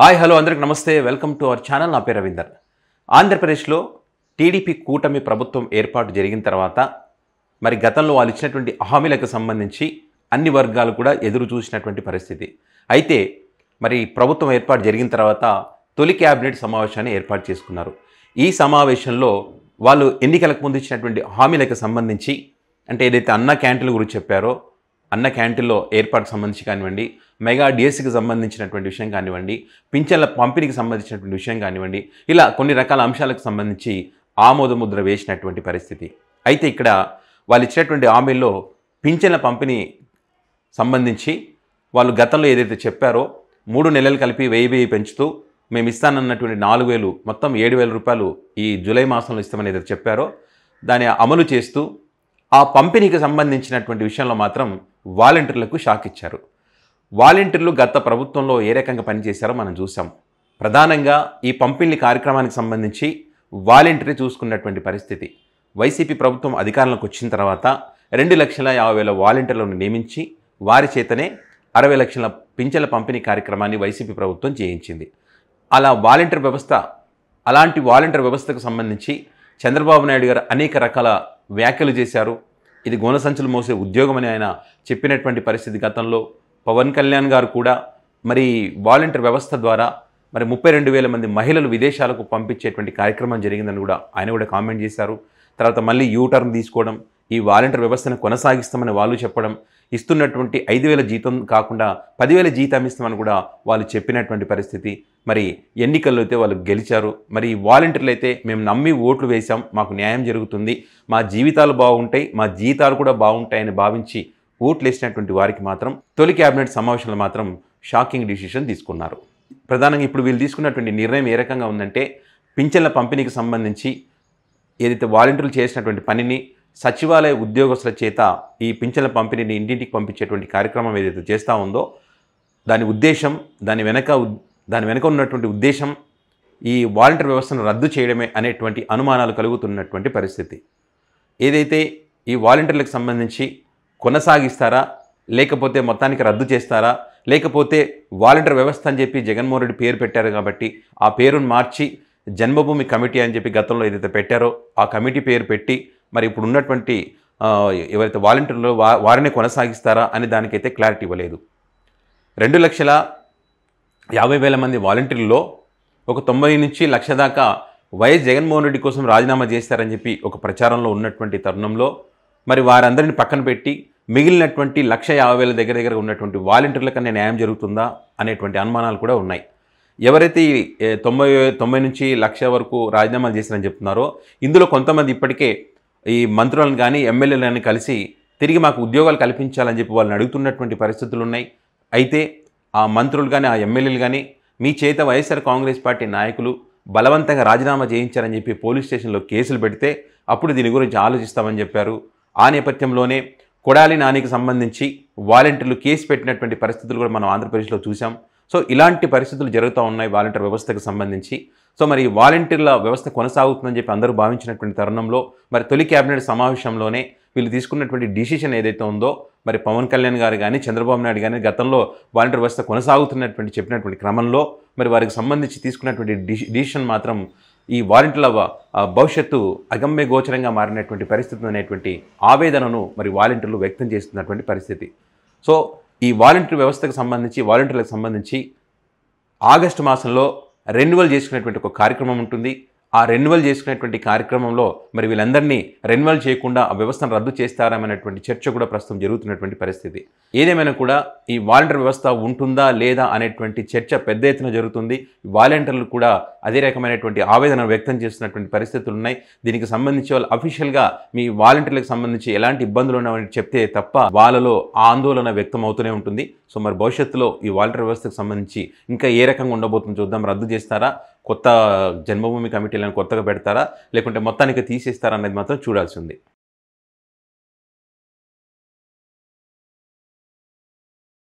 hi hello అందరికి నమస్తే welcome to our channel నా పేరు రవీందర్ ఆంధ్రప్రదేశ్లో టీడీపీ కూటమి ప్రభుత్వం ఏర్పాటు జరిగిన తర్వాత మరి గతంలో వాళ్ళు ఇచ్చినటువంటి హామీలకు సంబంధించి అన్ని వర్గాలు కూడా ఎదురు చూసినటువంటి పరిస్థితి అయితే మరి ప్రభుత్వం ఏర్పాటు జరిగిన తర్వాత తొలి క్యాబినెట్ సమావేశాన్ని ఏర్పాటు చేసుకున్నారు ఈ సమావేశంలో వాళ్ళు ఎన్నికలకు ముందు ఇచ్చినటువంటి హామీలకు సంబంధించి అంటే ఏదైతే అన్న క్యాంటీన్ గురించి చెప్పారో అన్న క్యాంటీన్లో ఏర్పాటుకు సంబంధించి కానివ్వండి మెగా డిఎస్సికి సంబంధించినటువంటి విషయం కానివ్వండి పింఛన్ల పంపిణీకి సంబంధించినటువంటి విషయం కానివ్వండి ఇలా కొన్ని రకాల అంశాలకు సంబంధించి ఆమోదముద్ర వేసినటువంటి పరిస్థితి అయితే ఇక్కడ వాళ్ళు ఇచ్చినటువంటి హామీల్లో పింఛన్ల పంపిణీ సంబంధించి వాళ్ళు గతంలో ఏదైతే చెప్పారో మూడు నెలలు కలిపి వెయ్యి వెయ్యి పెంచుతూ మేము ఇస్తానన్నటువంటి నాలుగు వేలు మొత్తం ఏడు వేల రూపాయలు ఈ జూలై మాసంలో ఇస్తామని ఏదైతే చెప్పారో దాన్ని అమలు చేస్తూ ఆ పంపిణీకి సంబంధించినటువంటి విషయంలో మాత్రం వాలంటీర్లకు షాక్ ఇచ్చారు వాలంటీర్లు గత ప్రభుత్వంలో ఏ రకంగా పనిచేశారో మనం చూసాం ప్రధానంగా ఈ పంపిణీ కార్యక్రమానికి సంబంధించి వాలంటీర్ చూసుకున్నటువంటి పరిస్థితి వైసీపీ ప్రభుత్వం అధికారంలోకి వచ్చిన తర్వాత రెండు లక్షల యాభై వేల వాలంటీర్లను నియమించి వారి చేతనే అరవై లక్షల పింఛల పంపిణీ కార్యక్రమాన్ని వైసీపీ ప్రభుత్వం చేయించింది అలా వాలంటీర్ వ్యవస్థ అలాంటి వాలంటీర్ వ్యవస్థకు సంబంధించి చంద్రబాబు నాయుడు గారు అనేక రకాల వ్యాఖ్యలు చేశారు ఇది గోన సంచులు మోసే ఉద్యోగం అని ఆయన చెప్పినటువంటి పరిస్థితి గతంలో పవన్ కళ్యాణ్ గారు కూడా మరి వాలంటీర్ వ్యవస్థ ద్వారా మరి ముప్పై రెండు వేల మంది మహిళలు విదేశాలకు పంపించేటువంటి కార్యక్రమం జరిగిందని కూడా ఆయన కూడా కామెంట్ చేశారు తర్వాత మళ్ళీ యూ టర్న్ తీసుకోవడం ఈ వాలంటీర్ వ్యవస్థను కొనసాగిస్తామని వాళ్ళు చెప్పడం ఇస్తున్నటువంటి ఐదు వేల జీతం కాకుండా పదివేల జీతం ఇస్తామని కూడా వాళ్ళు చెప్పినటువంటి పరిస్థితి మరి ఎన్నికల్లో అయితే వాళ్ళు గెలిచారు మరి వాలంటీర్లు అయితే మేము నమ్మి ఓట్లు వేశాం మాకు న్యాయం జరుగుతుంది మా జీవితాలు బాగుంటాయి మా జీతాలు కూడా బాగుంటాయని భావించి ఓట్లు వేసినటువంటి వారికి మాత్రం తొలి క్యాబినెట్ సమావేశంలో మాత్రం షాకింగ్ డిసిషన్ తీసుకున్నారు ప్రధానంగా ఇప్పుడు వీళ్ళు తీసుకున్నటువంటి నిర్ణయం ఏ రకంగా ఉందంటే పింఛన్ల పంపిణీకి సంబంధించి ఏదైతే వాలంటీర్లు చేసినటువంటి పనిని సచివాలయ ఉద్యోగస్తుల చేత ఈ పింఛన్ల పంపిణీని ఇంటింటికి పంపించేటువంటి కార్యక్రమం ఏదైతే చేస్తూ ఉందో దాని ఉద్దేశం దాని వెనక దాని వెనక ఉన్నటువంటి ఉద్దేశం ఈ వాలంటీర్ వ్యవస్థను రద్దు చేయడమే అనేటువంటి అనుమానాలు కలుగుతున్నటువంటి పరిస్థితి ఏదైతే ఈ వాలంటీర్లకు సంబంధించి కొనసాగిస్తారా లేకపోతే మొత్తానికి రద్దు చేస్తారా లేకపోతే వాలంటీర్ వ్యవస్థ అని చెప్పి జగన్మోహన్ రెడ్డి పేరు పెట్టారు కాబట్టి ఆ పేరును మార్చి జన్మభూమి కమిటీ అని చెప్పి గతంలో ఏదైతే పెట్టారో ఆ కమిటీ పేరు పెట్టి మరి ఇప్పుడు ఉన్నటువంటి ఎవరైతే వాలంటీర్లు వా వారిని కొనసాగిస్తారా అని దానికైతే క్లారిటీ ఇవ్వలేదు రెండు లక్షల యాభై వేల మంది వాలంటీర్లలో ఒక తొంభై నుంచి లక్ష దాకా వైఎస్ జగన్మోహన్ రెడ్డి కోసం రాజీనామా చేస్తారని చెప్పి ఒక ప్రచారంలో ఉన్నటువంటి తరుణంలో మరి వారందరిని పక్కన పెట్టి మిగిలినటువంటి లక్ష యాభై వేల దగ్గర దగ్గర ఉన్నటువంటి వాలంటీర్లకన్నా న్యాయం జరుగుతుందా అనేటువంటి అనుమానాలు కూడా ఉన్నాయి ఎవరైతే తొంభై తొంభై నుంచి లక్ష వరకు రాజీనామాలు చేశారని చెప్తున్నారో ఇందులో కొంతమంది ఇప్పటికే ఈ మంత్రులను కానీ ఎమ్మెల్యేలను కలిసి తిరిగి మాకు ఉద్యోగాలు కల్పించాలని చెప్పి వాళ్ళని అడుగుతున్నటువంటి పరిస్థితులు ఉన్నాయి అయితే ఆ మంత్రులు కానీ ఆ ఎమ్మెల్యేలు కానీ మీ చేత వైఎస్ఆర్ కాంగ్రెస్ పార్టీ నాయకులు బలవంతంగా రాజీనామా చేయించారని చెప్పి పోలీస్ స్టేషన్లో కేసులు పెడితే అప్పుడు దీని గురించి ఆలోచిస్తామని చెప్పారు ఆ నేపథ్యంలోనే కొడాలి నానికి సంబంధించి వాలంటీర్లు కేసు పెట్టినటువంటి పరిస్థితులు కూడా మనం ఆంధ్రప్రదేశ్లో చూసాం సో ఇలాంటి పరిస్థితులు జరుగుతూ ఉన్నాయి వాలంటీర్ వ్యవస్థకు సంబంధించి సో మరి వాలంటీర్ల వ్యవస్థ కొనసాగుతుందని చెప్పి అందరూ భావించినటువంటి తరుణంలో మరి తొలి కేబినెట్ సమావేశంలోనే వీళ్ళు తీసుకున్నటువంటి డిసిషన్ ఏదైతే ఉందో మరి పవన్ కళ్యాణ్ గారు కానీ చంద్రబాబు నాయుడు కానీ గతంలో వాలంటీర్ వ్యవస్థ కొనసాగుతున్నటువంటి చెప్పినటువంటి క్రమంలో మరి వారికి సంబంధించి తీసుకున్నటువంటి డిసిషన్ మాత్రం ఈ వాలంటీర్ల భవిష్యత్తు అగమ్య గోచరంగా మారినటువంటి పరిస్థితి అనేటువంటి ఆవేదనను మరి వాలంటీర్లు వ్యక్తం చేస్తున్నటువంటి పరిస్థితి సో ఈ వాలంటీర్ వ్యవస్థకు సంబంధించి వాలంటీర్లకు సంబంధించి ఆగస్టు మాసంలో రెన్యువల్ చేసుకునేటువంటి ఒక కార్యక్రమం ఉంటుంది ఆ రెన్యువల్ చేసుకునేటువంటి కార్యక్రమంలో మరి వీళ్ళందరినీ రెన్యువల్ చేయకుండా ఆ వ్యవస్థను రద్దు చేస్తారామనేటువంటి చర్చ కూడా ప్రస్తుతం జరుగుతున్నటువంటి పరిస్థితి ఏదేమైనా కూడా ఈ వాలంటీర్ వ్యవస్థ ఉంటుందా లేదా అనేటువంటి చర్చ పెద్ద ఎత్తున జరుగుతుంది వాలంటీర్లు కూడా అదే రకమైనటువంటి ఆవేదన వ్యక్తం చేస్తున్నటువంటి పరిస్థితులు ఉన్నాయి దీనికి సంబంధించి వాళ్ళు అఫీషియల్గా మీ వాలంటీర్లకు సంబంధించి ఎలాంటి ఇబ్బందులు ఉన్నాయని చెప్తే తప్ప వాళ్ళలో ఆందోళన వ్యక్తం అవుతూనే ఉంటుంది సో మరి భవిష్యత్తులో ఈ వాలంటీర్ వ్యవస్థకు సంబంధించి ఇంకా ఏ రకంగా ఉండబోతుందో చూద్దాం రద్దు చేస్తారా కొత్త జన్మభూమి కమిటీలను కొత్తగా పెడతారా లేకుంటే మొత్తానికి తీసేస్తారా అనేది మాత్రం చూడాల్సి ఉంది